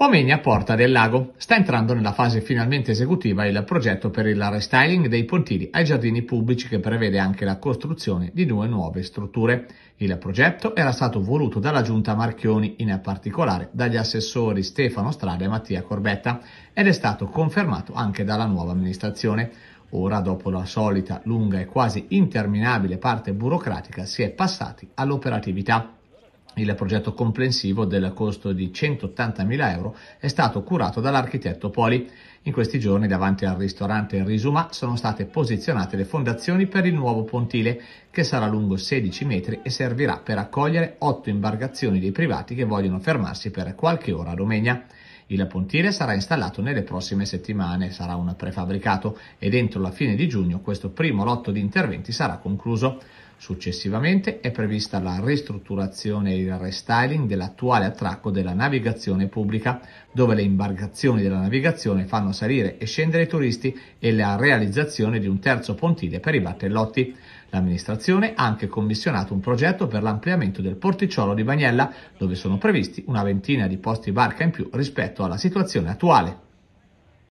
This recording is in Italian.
Omenia Porta del Lago. Sta entrando nella fase finalmente esecutiva il progetto per il restyling dei pontili ai giardini pubblici che prevede anche la costruzione di due nuove strutture. Il progetto era stato voluto dalla giunta Marchioni, in particolare dagli assessori Stefano Strada e Mattia Corbetta, ed è stato confermato anche dalla nuova amministrazione. Ora, dopo la solita lunga e quasi interminabile parte burocratica, si è passati all'operatività. Il progetto complessivo del costo di 180.000 euro è stato curato dall'architetto Poli. In questi giorni davanti al ristorante Risuma sono state posizionate le fondazioni per il nuovo pontile che sarà lungo 16 metri e servirà per accogliere 8 imbarcazioni dei privati che vogliono fermarsi per qualche ora a Romegna. Il pontile sarà installato nelle prossime settimane, sarà un prefabbricato e entro la fine di giugno questo primo lotto di interventi sarà concluso. Successivamente è prevista la ristrutturazione e il restyling dell'attuale attracco della navigazione pubblica, dove le imbarcazioni della navigazione fanno salire e scendere i turisti e la realizzazione di un terzo pontile per i battellotti. L'amministrazione ha anche commissionato un progetto per l'ampliamento del porticciolo di Bagnella, dove sono previsti una ventina di posti barca in più rispetto alla situazione attuale.